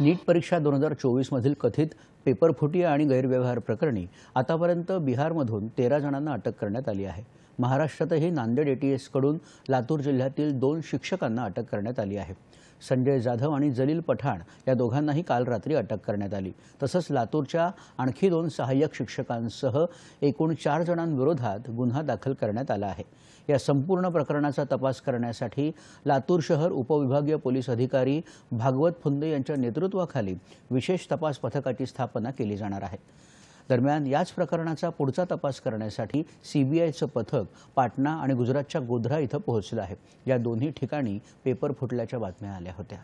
नीट परीक्षा दोन हजार चोवीसमधील कथित पेपरफुटी आणि गैरव्यवहार प्रकरणी आतापर्यंत बिहारमधून तेरा जणांना अटक करण्यात आली आहे महाराष्ट्रातही नांदेड एटीएसकडून लातूर जिल्ह्यातील दोन शिक्षकांना अटक करण्यात आली आहे संजय जाधव आणि जलील पठाण या दोघांनाही काल रात्री अटक करण्यात आली तसंच लातूरच्या आणखी दोन सहाय्यक शिक्षकांसह एकूण चार जणांविरोधात गुन्हा दाखल करण्यात आला आहे या संपूर्ण प्रकरणाचा तपास करण्यासाठी लातूर शहर उपविभागीय पोलीस अधिकारी भागवत फुंदे यांच्या नेतृत्वाखाली विशेष तपास पथकाची स्थापना स्थापना केली जाणार आहे दरम्यान याच प्रकरणाचा पुढचा तपास करण्यासाठी सीबीआयचं पथक पाटणा आणि गुजरातच्या गोधरा इथं पोहोचलं आहे या दोन्ही ठिकाणी पेपर फुटल्याच्या बातम्या आल्या होत्या